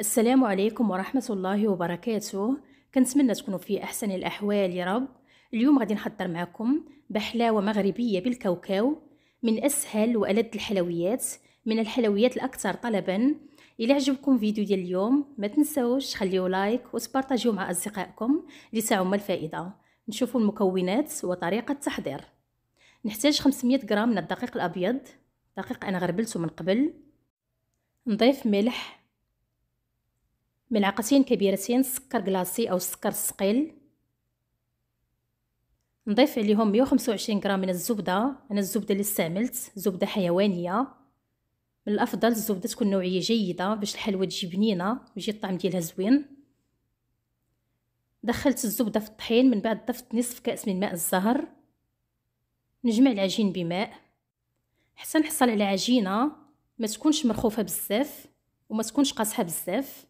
السلام عليكم ورحمة الله وبركاته كنتمنى تكونوا في أحسن الأحوال يا رب اليوم غادي نحضر معكم بحلاوة مغربية بالكاوكاو من أسهل وألذ الحلويات من الحلويات الأكثر طلبا إلى عجبكم فيديو ديال اليوم ما تنسوش تخليو لايك وتبارطاجيو مع أصدقائكم لتعم الفائدة نشوفوا المكونات وطريقة التحضير نحتاج 500 غرام من الدقيق الأبيض دقيق أنا غربلته من قبل نضيف ملح ملعقتين كبيرتين سكر كلاصي او السكر الثقيل نضيف عليهم 125 غرام من الزبده انا الزبده اللي استعملت زبده حيوانيه من الافضل الزبده تكون نوعيه جيده باش الحلوى تجي بنينه ويجي الطعم ديالها زوين دخلت الزبده في الطحين من بعد ضفت نصف كاس من ماء الزهر نجمع العجين بماء حتى نحصل على عجينه ما تكونش مرخوفه بزاف وما تكونش قاصحه بزاف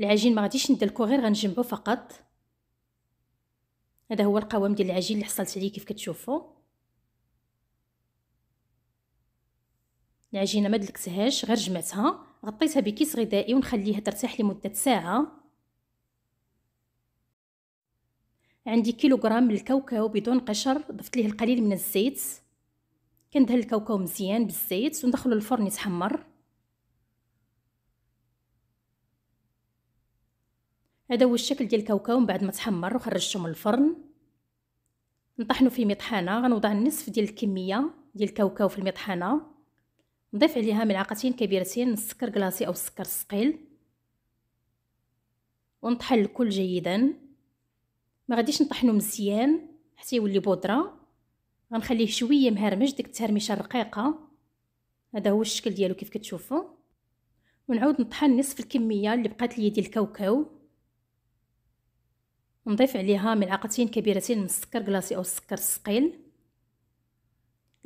العجين ما غاديش ندلكو غير غنجنبو فقط هذا هو القوام ديال العجين اللي حصلت عليه كيف كتشوفوا العجينه ما دلكتهاش غير جمعتها غطيتها بكيس غذائي ونخليها ترتاح لمده ساعه عندي كيلوغرام من الكاوكاو بدون قشر ضفت ليه القليل من الزيت كندهن الكاوكاو مزيان بالزيت وندخلو الفرن يتحمر هذا هو الشكل ديال الكاوكاو من بعد ما تحمر وخرجته من الفرن نطحنو في مطحنه غنوضع النصف ديال الكميه ديال الكاوكاو في المطحنه نضيف عليها ملعقتين كبيرتين من السكر كلاصي او السكر الثقيل ونطحن الكل جيدا ما غاديش نطحنو مزيان حتى يولي بودره غنخليه شويه مهرمش ديك التهرميشه الرقيقه هذا هو الشكل ديالو كيف كتشوفوا ونعاود نطحن نصف الكميه اللي بقات لي ديال الكاوكاو نضيف عليها ملعقتين كبيرتين من السكر كلاصي او السكر الثقيل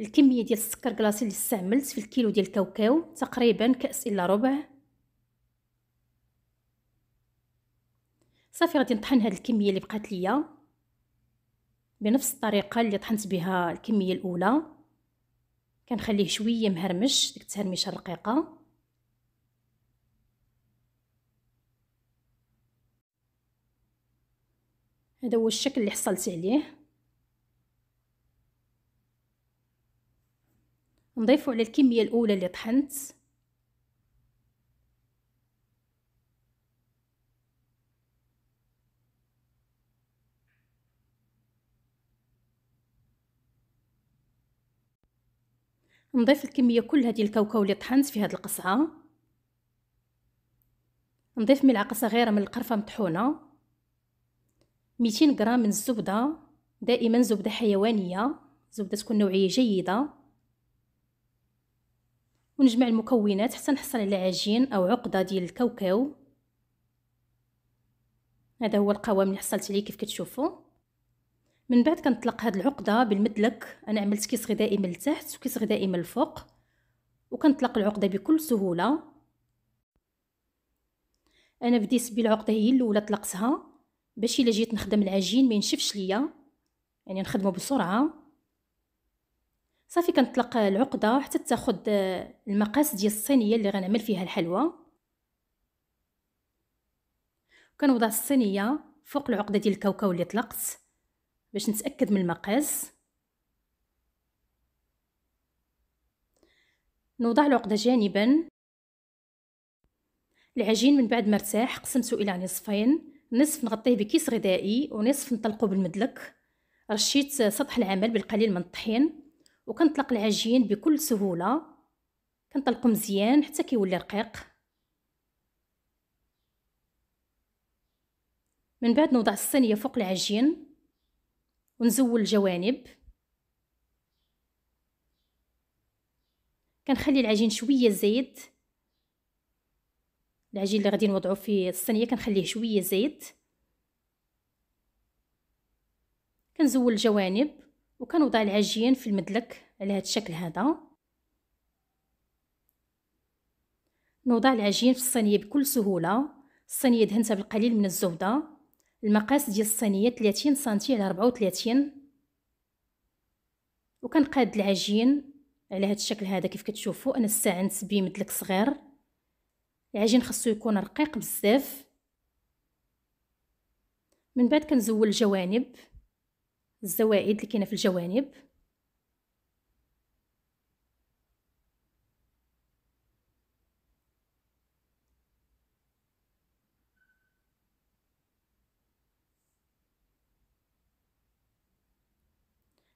الكميه ديال السكر كلاصي اللي استعملت في الكيلو ديال الكاوكاو تقريبا كاس الا ربع صافي غادي نطحن هاد الكميه اللي بقات ليا بنفس الطريقه اللي طحنت بها الكميه الاولى كنخليه شويه مهرمش ديك التهرميشه الرقيقه هذا هو الشكل اللي حصلت عليه نضيفو على الكميه الاولى اللي طحنت نضيف الكميه كلها ديال الكاوكاو اللي طحنت في هاد القصعه نضيف ملعقه صغيره من القرفه مطحونه 200 غرام من الزبده دائما زبده حيوانيه زبده تكون نوعيه جيده ونجمع المكونات حتى نحصل على عجين او عقده ديال الكاوكاو هذا هو القوام اللي حصلت عليه كيف كتشوفوا من بعد كنطلق هاد العقده بالمدلك انا عملت كيس غذائي من التحت وكيس غذائي من الفوق وكنطلق العقده بكل سهوله انا بديت بالعقده هي الاولى طلقتها باش الا جيت نخدم العجين ما ينشفش ليا يعني نخدمه بسرعه صافي كنطلق العقده حتى تاخد آه، المقاس ديال الصينيه اللي غنعمل فيها الحلوى كنوضع الصينيه فوق العقده ديال الكاوكاو اللي طلقت باش نتاكد من المقاس نوضع العقده جانبا العجين من بعد ما ارتاح قسمته الى نصفين نصف نغطيه بكيس غذائي ونصف نطلقو بالمدلك رشيت سطح العمل بالقليل من الطحين وكنطلق العجين بكل سهولة كنطلقو مزيان حتى كيولي رقيق من بعد نوضع الصينية فوق العجين ونزول الجوانب كنخلي العجين شوية زايد العجين اللي غادي نوضعو في الصينيه كنخليه شويه زيت كنزول الجوانب وكنوضع العجين في المدلك على هذا الشكل هذا نوضع العجين في الصينيه بكل سهوله الصينيه دهنتها بالقليل من الزبده المقاس ديال الصينيه 30 سنتي على 34 وكنقاد العجين على هذا الشكل هذا كيف كتشوفوا انا استعنت بمدلك صغير العجين خاصو يكون رقيق بزاف من بعد كنزول الجوانب الزوائد اللي كاينه في الجوانب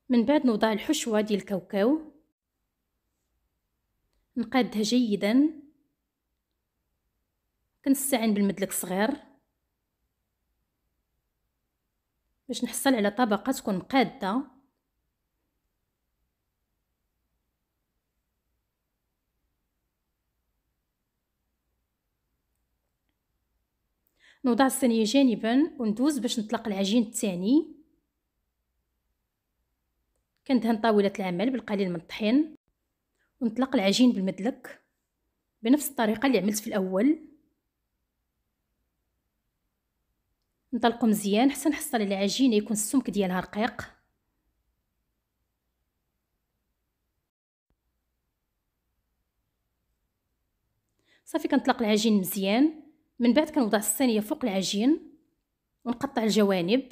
من بعد نوضع الحشوه ديال الكاوكاو نقادها جيدا كنستعين بالمدلك الصغير باش نحصل على طبقه تكون مقاده نوضع الصينيه جانبا وندوز باش نطلق العجين الثاني كندهن طاوله العمل بالقليل من الطحين ونطلق العجين بالمدلك بنفس الطريقه اللي عملت في الاول نطلقو مزيان حتى نحصل على عجينه يكون السمك ديالها رقيق صافي كنطلق العجين مزيان من بعد كنوضع الصينيه فوق العجين ونقطع الجوانب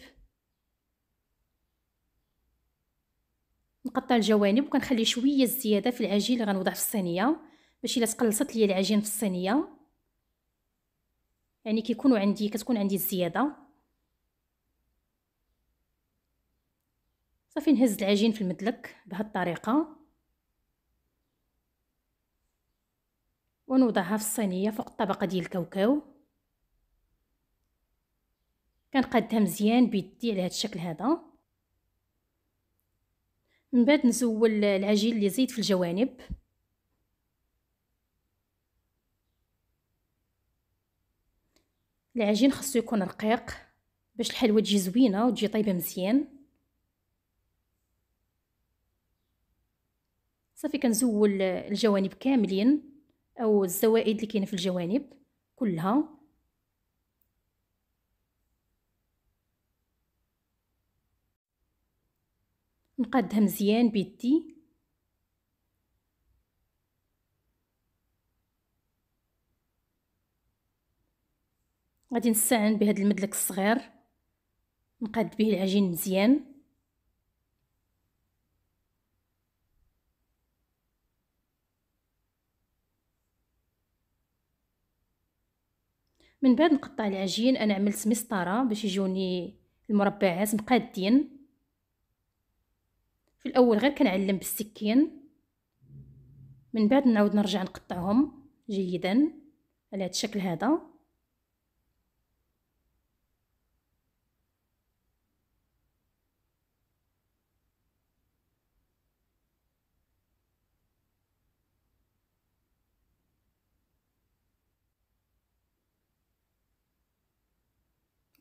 نقطع الجوانب وكنخلي شويه الزياده في العجين اللي غنوضع في الصينيه باش الا تقلصت لي العجين في الصينيه يعني كيكونوا عندي كتكون عندي الزياده صافي نهز العجين في المدلك بهاد الطريقه ونوضعها في الصينيه فوق الطبقه ديال الكاوكاو كنقادها مزيان بيدي على هاد الشكل هذا من بعد نزول العجين اللي زيد في الجوانب العجين خصو يكون رقيق باش الحلوه تجي زوينه وتجي طيبه مزيان صافي كنزول الجوانب كاملين او الزوائد اللي كاينه في الجوانب كلها نقادها مزيان بيدي غادي نستعن بهذا المدلك الصغير نقاد به العجين مزيان من بعد نقطع العجين انا عملت مسطره باش يجوني المربعات مقادين في الاول غير كنعلم بالسكين من بعد نعاود نرجع نقطعهم جيدا على هذا الشكل هذا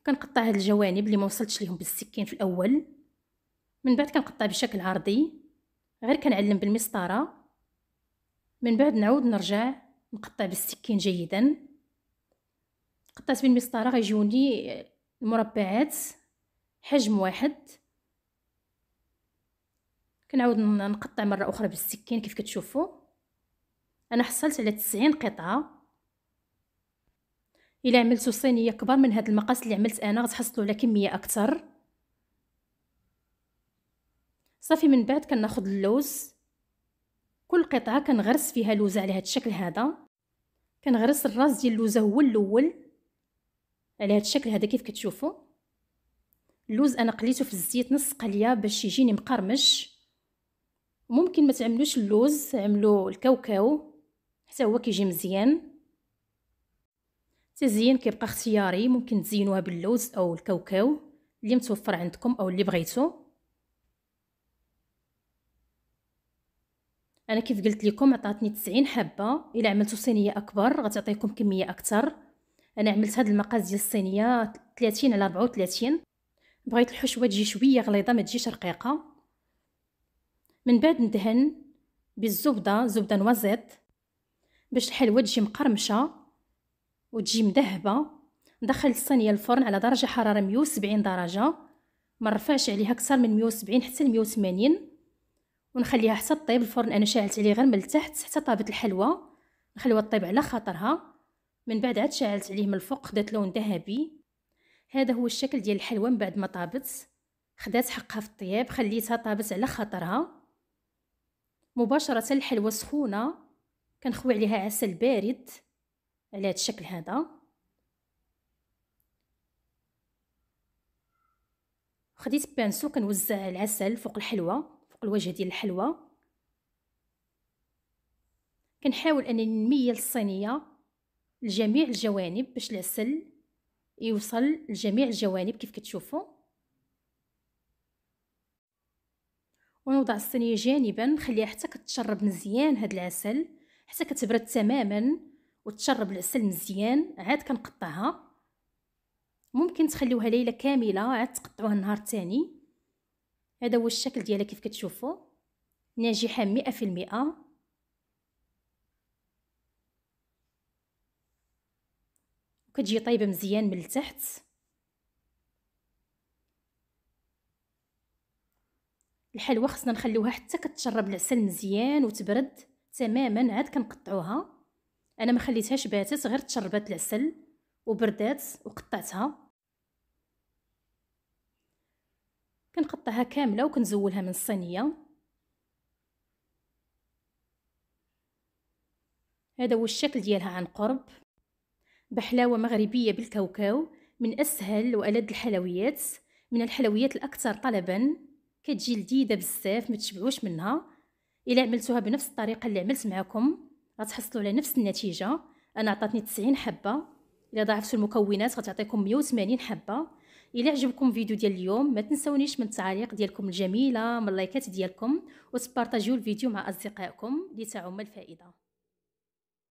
كنقطع هاد الجوانب اللي ما وصلتش ليهم بالسكين في الاول من بعد كنقطع بشكل عرضي غير كنعلم بالمسطره من بعد نعود نرجع نقطع بالسكين جيدا قطعت بالمسطره غيجوني المربعات حجم واحد كنعاود نقطع مره اخرى بالسكين كيف كتشوفوا انا حصلت على 90 قطعه الا عملتو صينيه كبار من هاد المقاس اللي عملت انا غتحصلوا على كميه اكثر صافي من بعد كناخذ اللوز كل قطعه كنغرس فيها لوزه على هاد الشكل هذا كنغرس الراس ديال اللوزه هو الاول على هاد الشكل هذا كيف كتشوفوا اللوز انا قليته في الزيت نص قليه باش يجيني مقرمش ممكن ما تعملوش اللوز عملوا الكاوكاو حتى هو كيجي مزيان التزيين كيبقى اختياري ممكن تزينوها باللوز او الكاوكاو اللي متوفر عندكم او اللي بغيتو انا كيف قلت لكم عطاتني 90 حبه الا عملتو صينيه اكبر غتعطيكم كميه اكثر انا عملت هذا المقاس ديال الصينيه 30 على 34 بغيت الحشوه تجي شويه غليظه ما تجيش رقيقه من بعد ندهن بالزبده زبده نوازيت باش الحلوه تجي مقرمشه وتجي مذهبه ندخل الصينيه الفرن على درجه حراره 170 درجه ما نرفعش عليها اكثر من 170 حتى ل 180 ونخليها حتى طيب الفرن انا شعلت عليه غير من التحت حتى طابت الحلوى نخليوها طيب على خاطرها من بعد عاد شعلت عليه من الفوق خدات لون ذهبي هذا هو الشكل ديال الحلوى من بعد ما طابت خدات حقها في الطياب خليتها طابت على خاطرها مباشره الحلوى سخونه كنخوي عليها عسل بارد على هذا الشكل هذا خديت بانسو كنوزع العسل فوق الحلوى فوق الوجه ديال الحلوى كنحاول انني نميل الصينيه لجميع الجوانب باش العسل يوصل لجميع الجوانب كيف كتشوفوا ونوضع الصينيه جانبا نخليها حتى كتشرب مزيان هاد العسل حتى كتبرد تماما وتشرب العسل مزيان عاد كنقطعها ممكن تخليوها ليله كامله عاد تقطعوها النهار الثاني هذا هو الشكل ديالها كيف كتشوفوا ناجحه مئة في المئة وكتجي طايبه مزيان من التحت الحلوه خصنا نخليوها حتى كتشرب العسل مزيان وتبرد تماما عاد كنقطعوها انا ما خليتهاش باتت غير تشربات العسل وبردات وقطعتها كنقطعها كامله وكنزولها من الصينيه هذا هو الشكل ديالها عن قرب بحلاوه مغربيه بالكاوكاو من اسهل والد الحلويات من الحلويات الاكثر طلبا كتجي لذيذه بزاف ما منها الا عملتوها بنفس الطريقه اللي عملت معكم غتحصلوا على نفس النتيجه انا عطاتني 90 حبه الا ضاعفتوا المكونات غتعطيكم 180 حبه الا عجبكم الفيديو ديال اليوم ما تنسونيش من التعاليق ديالكم الجميله من اللايكات ديالكم وتبارطاجيو الفيديو مع اصدقائكم لتعم الفائده